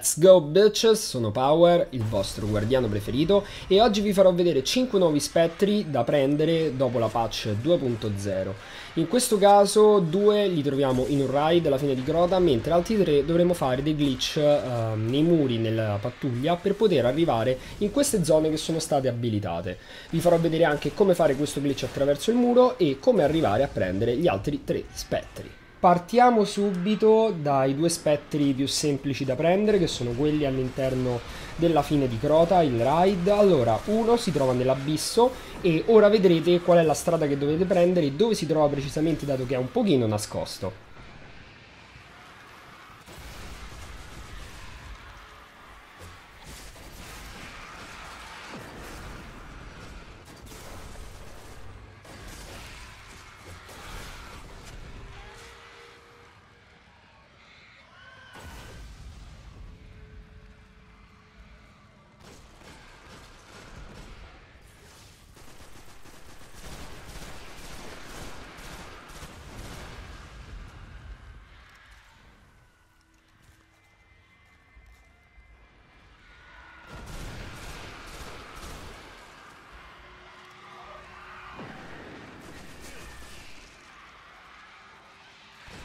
Let's go bitches, sono Power, il vostro guardiano preferito e oggi vi farò vedere 5 nuovi spettri da prendere dopo la patch 2.0. In questo caso 2 li troviamo in un raid alla fine di Grota, mentre altri 3 dovremo fare dei glitch uh, nei muri, nella pattuglia, per poter arrivare in queste zone che sono state abilitate. Vi farò vedere anche come fare questo glitch attraverso il muro e come arrivare a prendere gli altri 3 spettri. Partiamo subito dai due spettri più semplici da prendere, che sono quelli all'interno della fine di Crota, il Raid. Allora, uno si trova nell'abisso e ora vedrete qual è la strada che dovete prendere e dove si trova precisamente, dato che è un pochino nascosto.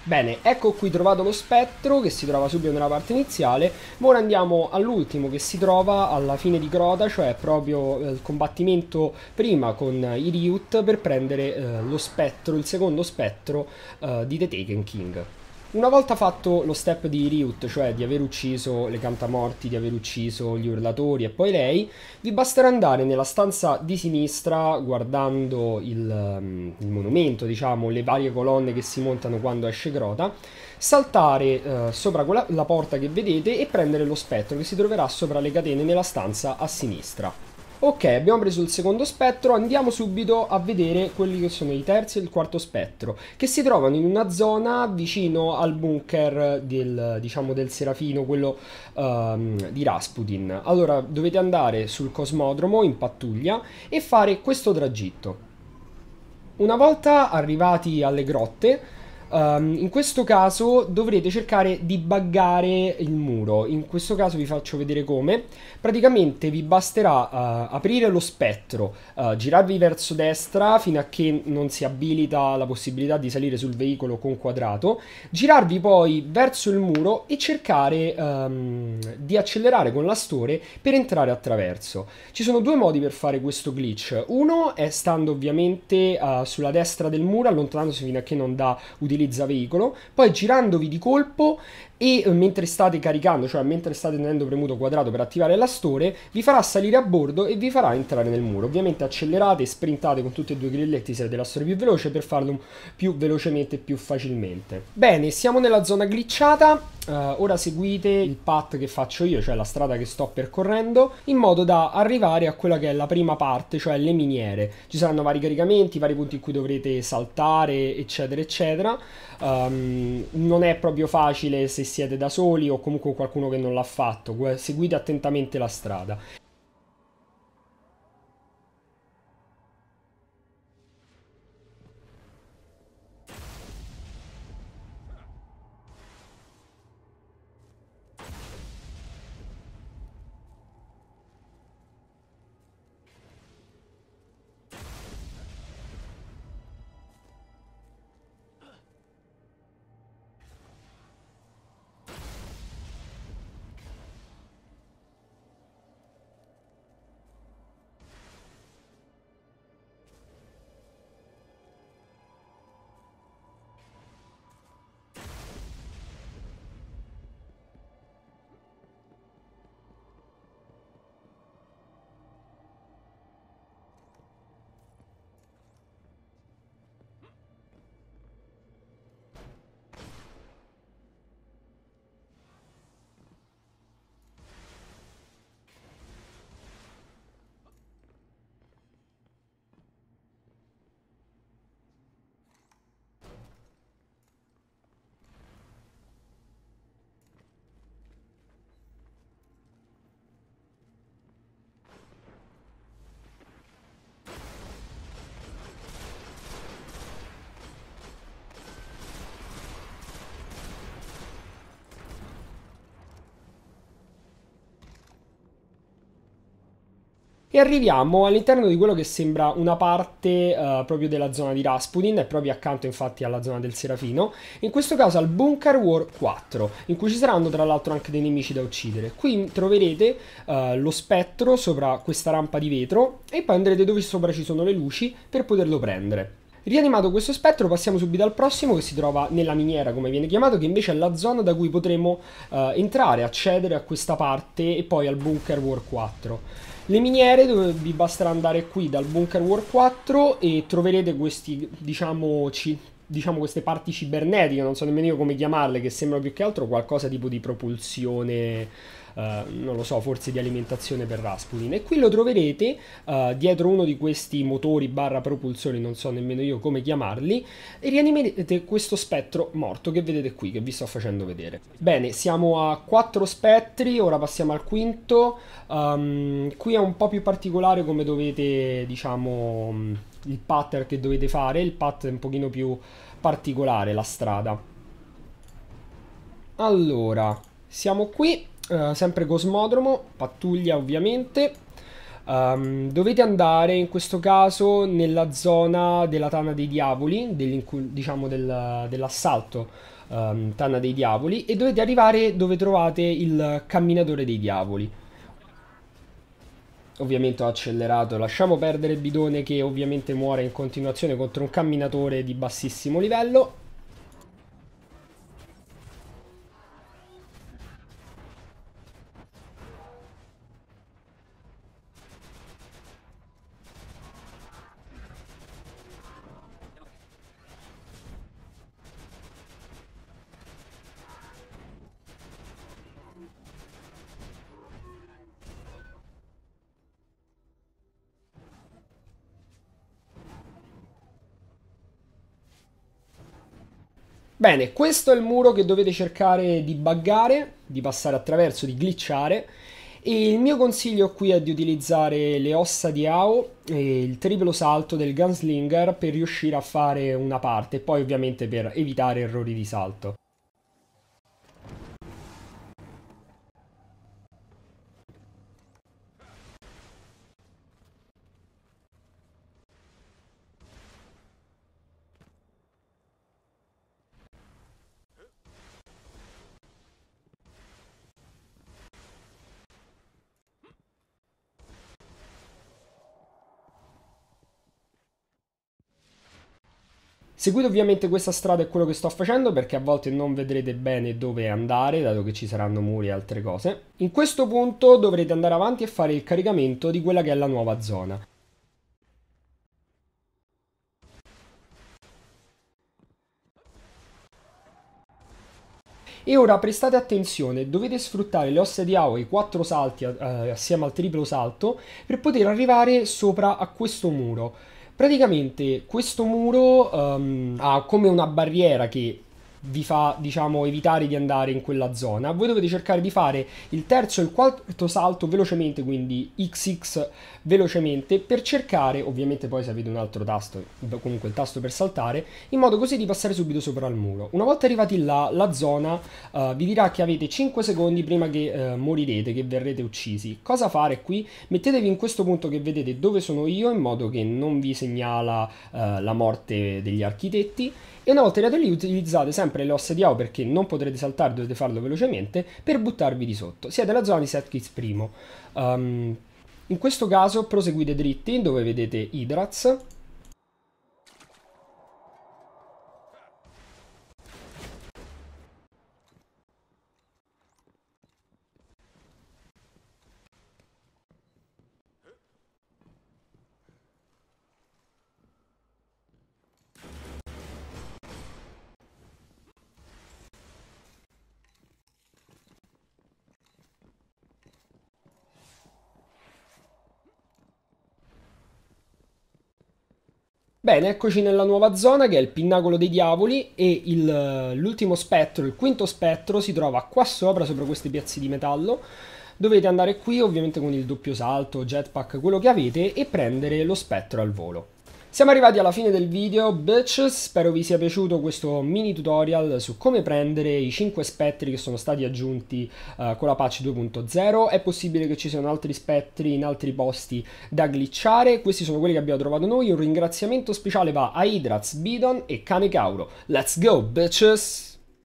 Bene, ecco qui trovato lo spettro che si trova subito nella parte iniziale, ma ora andiamo all'ultimo che si trova alla fine di Crota, cioè proprio eh, il combattimento prima con i Riut per prendere eh, lo spettro, il secondo spettro eh, di The Taken King. Una volta fatto lo step di Riut, cioè di aver ucciso le cantamorti, di aver ucciso gli urlatori e poi lei, vi basterà andare nella stanza di sinistra guardando il, mm, il monumento, diciamo, le varie colonne che si montano quando esce Grota, saltare eh, sopra quella, la porta che vedete e prendere lo spettro che si troverà sopra le catene nella stanza a sinistra. Ok, abbiamo preso il secondo spettro, andiamo subito a vedere quelli che sono i terzi e il quarto spettro, che si trovano in una zona vicino al bunker del, diciamo, del Serafino, quello um, di Rasputin. Allora, dovete andare sul cosmodromo in pattuglia e fare questo tragitto. Una volta arrivati alle grotte, Um, in questo caso dovrete cercare di buggare il muro, in questo caso vi faccio vedere come. Praticamente vi basterà uh, aprire lo spettro, uh, girarvi verso destra fino a che non si abilita la possibilità di salire sul veicolo con quadrato, girarvi poi verso il muro e cercare um, di accelerare con l'astore per entrare attraverso. Ci sono due modi per fare questo glitch, uno è stando ovviamente uh, sulla destra del muro allontanandosi fino a che non dà utilizzo utilizza veicolo, poi girandovi di colpo e eh, mentre state caricando, cioè mentre state tenendo premuto quadrato per attivare la store, vi farà salire a bordo e vi farà entrare nel muro. Ovviamente accelerate e sprintate con tutti e due i grilletti se avete la store più veloce per farlo più velocemente e più facilmente. Bene, siamo nella zona glitchata. Uh, ora seguite il path che faccio io, cioè la strada che sto percorrendo, in modo da arrivare a quella che è la prima parte, cioè le miniere. Ci saranno vari caricamenti, vari punti in cui dovrete saltare, eccetera, eccetera. Um, non è proprio facile se siete da soli o comunque qualcuno che non l'ha fatto, seguite attentamente la strada. e arriviamo all'interno di quello che sembra una parte uh, proprio della zona di Rasputin, è proprio accanto infatti alla zona del Serafino, in questo caso al Bunker War 4, in cui ci saranno tra l'altro anche dei nemici da uccidere. Qui troverete uh, lo spettro sopra questa rampa di vetro e poi andrete dove sopra ci sono le luci per poterlo prendere. Rianimato questo spettro passiamo subito al prossimo che si trova nella miniera come viene chiamato che invece è la zona da cui potremo uh, entrare, accedere a questa parte e poi al Bunker War 4. Le miniere vi basterà andare qui dal bunker war 4 e troverete questi diciamo diciamo queste parti cibernetiche, non so nemmeno io come chiamarle, che sembra più che altro qualcosa tipo di propulsione, uh, non lo so, forse di alimentazione per Rasputin. E qui lo troverete uh, dietro uno di questi motori barra propulsori, non so nemmeno io come chiamarli, e rianimerete questo spettro morto che vedete qui, che vi sto facendo vedere. Bene, siamo a quattro spettri, ora passiamo al quinto. Um, qui è un po' più particolare come dovete, diciamo il pattern che dovete fare, il pattern un pochino più particolare, la strada. Allora, siamo qui, eh, sempre Cosmodromo, pattuglia ovviamente. Um, dovete andare in questo caso nella zona della Tana dei Diavoli, diciamo del, dell'assalto um, ehm, Tana dei Diavoli, e dovete arrivare dove trovate il Camminatore dei Diavoli ovviamente ho accelerato. Lasciamo perdere il bidone che ovviamente muore in continuazione contro un camminatore di bassissimo livello. Bene, questo è il muro che dovete cercare di buggare, di passare attraverso, di glitchare. E il mio consiglio qui è di utilizzare le ossa di AO e il triplo salto del Gunslinger per riuscire a fare una parte, poi ovviamente per evitare errori di salto. Seguite ovviamente questa strada e quello che sto facendo perché a volte non vedrete bene dove andare dato che ci saranno muri e altre cose. In questo punto dovrete andare avanti e fare il caricamento di quella che è la nuova zona. E ora prestate attenzione, dovete sfruttare le ossa di Ao e i 4 salti eh, assieme al triplo salto per poter arrivare sopra a questo muro. Praticamente questo muro um, ha come una barriera che vi fa, diciamo, evitare di andare in quella zona. Voi dovete cercare di fare il terzo e il quarto salto velocemente, quindi XX velocemente per cercare, ovviamente poi se avete un altro tasto, comunque il tasto per saltare, in modo così di passare subito sopra il muro. Una volta arrivati là, la zona uh, vi dirà che avete 5 secondi prima che uh, morirete, che verrete uccisi. Cosa fare qui? Mettetevi in questo punto che vedete dove sono io in modo che non vi segnala uh, la morte degli architetti e una volta arrivati lì utilizzate sempre le ossa di AO perché non potrete saltare, dovete farlo velocemente per buttarvi di sotto. Siete alla zona di Setkits primo. Um, in questo caso proseguite dritti dove vedete Hydrats Bene, eccoci nella nuova zona che è il Pinnacolo dei Diavoli e il, l'ultimo spettro, il quinto spettro, si trova qua sopra, sopra questi piazzi di metallo. Dovete andare qui ovviamente con il doppio salto, jetpack, quello che avete e prendere lo spettro al volo. Siamo arrivati alla fine del video, bitches, spero vi sia piaciuto questo mini tutorial su come prendere i 5 spettri che sono stati aggiunti uh, con la patch 2.0, è possibile che ci siano altri spettri in altri posti da glitchare, questi sono quelli che abbiamo trovato noi, un ringraziamento speciale va a Hydrats, Bidon e Kame Let's go, bitches!